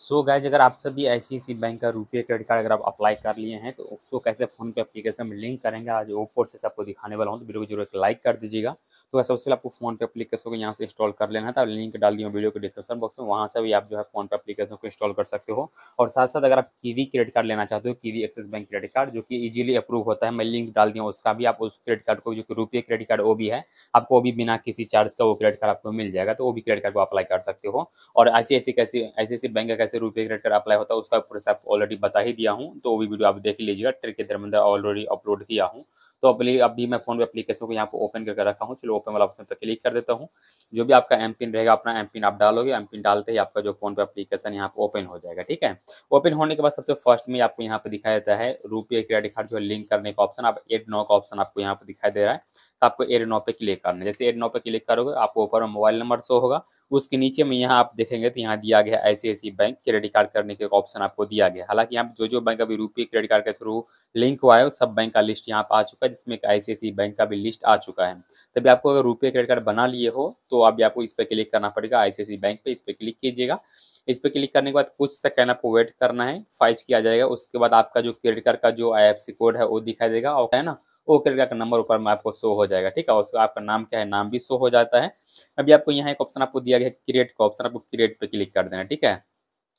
सो so guys अगर आप सभी आई सी बैंक का रुपये क्रेडिट कार्ड अगर आप अप्लाई कर लिए हैं तो उसको कैसे फ़ोन पे एप्लीकेशन में लिंक करेंगे आज वो से आपको दिखाने वाला हूँ तो वीडियो को जरूर लाइक कर दीजिएगा तो सबसे पहले आपको फोन पे अपलीकेशन को यहाँ से इंस्टॉल कर लेना था लिंक तो डाल दिया वीडियो के डिस्क्रिप्शन बॉक्स में वहाँ से भी आप जो है फोन पे अपलीकेशन को इंस्टॉल कर सकते हो और साथ साथ अगर आप कीवी क्रेडिट कार्ड लेना चाहते हो Kiwi Axis bank credit card जो कि ईजिली अप्रूव होता है मैं लिंक डाल दिया उसका भी आप उस क्रेडिट कार्ड को जो कि रुपये क्रेडिट कार्ड वो भी है आपको वो भी बिना किसी चार्ज का वो क्रेडिट कार्ड आपको मिल जाएगा तो वो भी क्रेडिट कार्ड को अप्लाई कर सकते हो और ऐसी ऐसी कैसे ऐसी ऐसी बैंक का कैसे रुपये क्रेडिट कार्ड अप्लाई होता है उसका प्रोसेस ऑलरेडी बता ही दिया हूँ तो वो भी वीडियो आप देख लीजिएगा ट्रिक के दरमियान ऑलरेडी अपलोड किया हूँ तो अपनी अभी मैं फोन पे एप्लीकेशन को यहाँ पर ओपन करके रखा हूँ चलो ओपन वाला ऑप्शन पर क्लिक कर देता हूँ जो भी आपका एम पिन रहेगा अपना एम पिन आप डालोगे एम पिन डालते ही आपका जो फोन पे एप्लीकेशन यहाँ पर ओपन हो जाएगा ठीक है ओपन होने के बाद सबसे फर्स्ट में आपको यहाँ पर दिखाई देता है रुपये क्रेडिट कार्ड जो लिंक करने का ऑप्शन आप एड नौ का ऑप्शन आपको यहाँ पर दिखाई दे रहा है तो आपको एरिनो पे क्लिक करना है जैसे एरिनो पे क्लिक करोगे आपको ऊपर में मोबाइल नंबर शो होगा उसके नीचे में यहाँ आप देखेंगे तो यहाँ दिया गया I C bank credit card करने के ऑप्शन आपको दिया गया हालांकि यहाँ जो जो बैंक अभी रूपी क्रेडिट कार्ड के थ्रू लिंक हुआ है सब बैंक का लिस्ट यहाँ पर आ चुका है जिसमें एक आई बैंक का भी लिस्ट आ चुका है तभी आपको अगर रूपी क्रेडिट कार्ड बना लिए हो तो अभी आपको इस पर क्लिक करना पड़ेगा आई बैंक पे इस पर क्लिक कीजिएगा इस पर क्लिक करने के बाद कुछ सेकेंड आपको वेट करना है फाइज किया जाएगा उसके बाद आपका जो क्रेडिट कार्ड का जो आई कोड है वो दिखाई देगा और है ना ओके करके नंबर ऊपर में आपको शो हो जाएगा ठीक है और उसका आपका नाम क्या है नाम भी शो हो जाता है अभी आपको यहाँ एक ऑप्शन आपको दिया गया क्रिएट का ऑप्शन आपको क्रिएट पर क्लिक कर देना ठीक है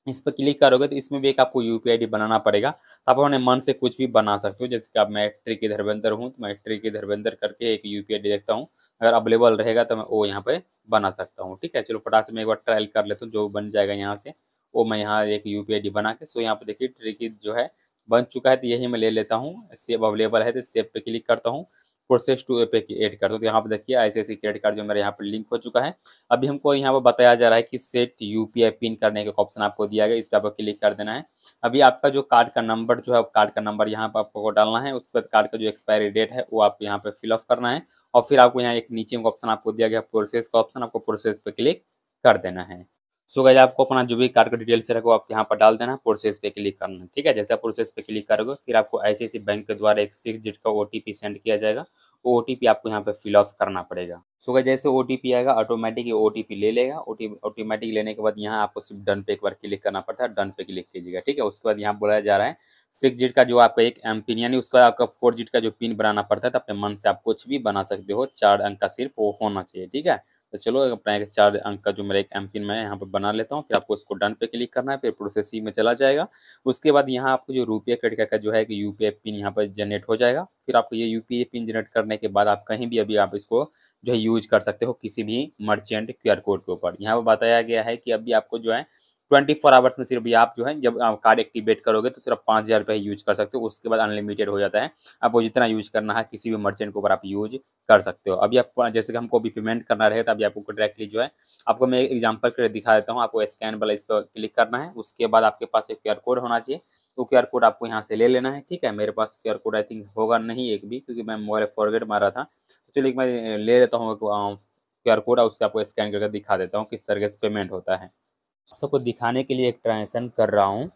इस पर क्लिक करोगे तो इसमें भी एक आपको यू पी बनाना पड़ेगा तो आप अपने मन से कुछ भी बना सकते हो जैसे कि आप मैं ट्री के धर्मेंद्र हूँ तो मैं ट्री के धर्मेंद्र करके एक यू पी देखता हूँ अगर अवेलेबल रहेगा तो मैं वो यहाँ पे बना सकता हूँ ठीक है चलो फटाक से मैं एक बार ट्रायल कर लेता हूँ जो बन जाएगा यहाँ से वो मैं यहाँ एक यू बना के सो यहाँ पे देखिए ट्री जो है बन चुका है तो यही मैं ले लेता हूँ सेव अवेलेबल है तो सेव पे क्लिक करता हूँ प्रोसेस टू पे एड करता हूँ तो यहाँ पर देखिए ऐसे क्रेडिट कार्ड जो मेरे यहाँ पर लिंक हो चुका है अभी हमको यहाँ पर बताया जा रहा है कि सेट यू पिन करने का ऑप्शन आपको दिया गया इस पर आपको क्लिक कर देना है अभी आपका जो कार्ड का नंबर जो है कार्ड का नंबर यहाँ पर आपको डालना है उसके बाद कार्ड का जो एक्सपायरी डेट है वो आप यहाँ पर फिलअप करना है और फिर आपको यहाँ एक नीचे ऑप्शन आपको दिया गया प्रोसेस का ऑप्शन आपको प्रोसेस पर क्लिक कर देना है सो गैज आपको अपना जो भी कार्ड का डिटेल्स रखो आप यहाँ पर डाल देना प्रोसेस पे क्लिक करना ठीक है जैसे प्रोसेस पे क्लिक करोगे फिर आपको ऐसे ऐसे बैंक के द्वारा एक सिक्स डिजिट का ओ सेंड किया जाएगा वो ओ आपको यहाँ पे फिल ऑफ करना पड़ेगा सो गैस जैसे ओ आएगा ऑटोमेटिक ये ओ ले लेगा ऑटोमेटिक लेने के बाद यहाँ आपको सिर्फ डन पे एक बार क्लिक करना पड़ता है डन पे क्लिक कीजिएगा ठीक है उसके बाद यहाँ बोला जा रहा है सिक्स जिट का जो आपका एक एम पिन यानी उसका आपका फोर जिट का जो पिन बनाना पड़ता है तो अपने मन से आप कुछ भी बना सकते हो चार अंक का सिर्फ वो होना चाहिए ठीक है तो चलो अपना एक चार अंक का जो मेरा एक एम पिन मैं यहाँ पर बना लेता हूँ फिर आपको इसको डन पे क्लिक करना है फिर प्रोसेस ही में चला जाएगा उसके बाद यहाँ आपको जो रुपया क्रेडिट का जो है कि यू पिन यहाँ पर जनरेट हो जाएगा फिर आपको ये यू पिन जनरेट करने के बाद आप कहीं भी अभी आप इसको जो है यूज कर सकते हो किसी भी मर्चेंट क्यू कोड के ऊपर यहाँ पर बताया गया है कि अभी आपको जो है ट्वेंटी फोर आवर्स में सिर्फ आप जो है जब कार्ड एक्टिवेट करोगे तो सिर्फ पाँच हज़ार रुपये यूज कर सकते हो उसके बाद अनलिमिटेड हो जाता है आपको जितना यूज करना है किसी भी मर्चेंट के ऊपर आप यूज कर सकते हो अभी आप जैसे कि हमको भी पेमेंट करना रहे तो अभी आपको डायरेक्टली जो है आपको मैं एग्जाम्पल एग्जाम्पल दिखा देता हूँ आपको स्कैन वाला इस पर क्लिक करना है उसके बाद आपके पास एक क्यू कोड होना चाहिए तो क्यू कोड आपको यहाँ से ले लेना है ठीक है मेरे पास क्यू कोड आई थिंक होगा नहीं एक भी क्योंकि मैं मोबाइल फॉरगेट मारा था तो चलिए मैं ले लेता हूँ क्यू कोड और उससे आपको स्कैन करके दिखा देता हूँ किस तरीके से पेमेंट होता है सबको दिखाने के लिए एक ट्रांजेक्शन कर रहा हूँ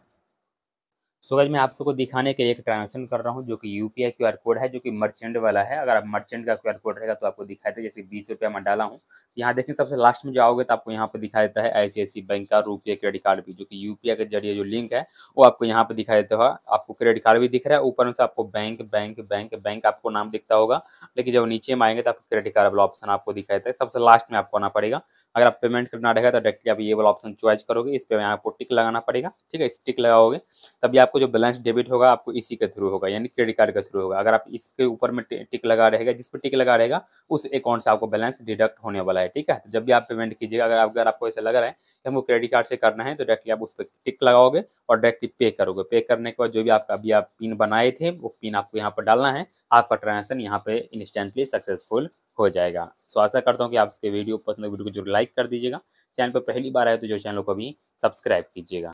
सो गज मैं आप सबको दिखाने के लिए एक ट्रांजेक्शन कर रहा हूँ जो कि U P I Q R code है जो कि मर्चेंट वाला है अगर आप मर्चेंट का क्यू आर कोड रहेगा तो आपको दिखाई देगा जैसे बीस रुपया मैं डाला हूँ यहाँ देखें सबसे लास्ट में जो आओगे तो आपको यहाँ पर दिखाई देता है आई सी आई सी बैंक का रुपये क्रेडिट कार्ड भी जो कि यू पी आई के जरिए जो लिंक है वो आपको यहाँ पर दिखाई देता है आपको क्रेडिट कार्ड भी दिख रहा है ऊपर में से आपको बैंक बैंक बैंक बैंक आपको नाम दिखता होगा लेकिन जब नीचे में आएंगे तो आपको क्रेडिट कार्ड वाला ऑप्शन आपको दिखाई देता है सबसे लास्ट में आपको आना पड़ेगा अगर आप पेमेंट करना रहेगा तो डायरेक्टली आप ये वाला ऑप्शन चॉइस करोगे इस पर आपको टिक लगाना पड़ेगा ठीक है टिक लगाओगे तभी आपको जो बैलेंस डेबिट होगा आपको इसी के थ्रू होगा यानी क्रेडिट कार्ड के थ्रू होगा अगर आप इसके ऊपर में टिक लगा रहेगा जिस पर टिक लगा रहेगा उस अकाउंट से आपको बैलेंस डिडक्ट होने वाला है ठीक है तो जब भी आप पेमेंट कीजिएगा अगर अगर आपको ऐसा लग रहा है कि हमको क्रेडिट कार्ड से करना है तो डायरेक्टली आप उस पर टिक लगाओगे और डायरेक्टली पे करोगे पे करने के बाद जो भी आपका अभी आप पिन बनाए थे वो पिन आपको यहाँ पर डालना है आपका ट्रांजेक्शन यहाँ पे इंस्टेंटली सक्सेसफुल हो जाएगा सो आशा करता हूँ कि आप इसके वीडियो पसंद वीडियो को जरूर लाइक कर दीजिएगा चैनल पर पहली बार आए तो जो चैनल को भी सब्सक्राइब कीजिएगा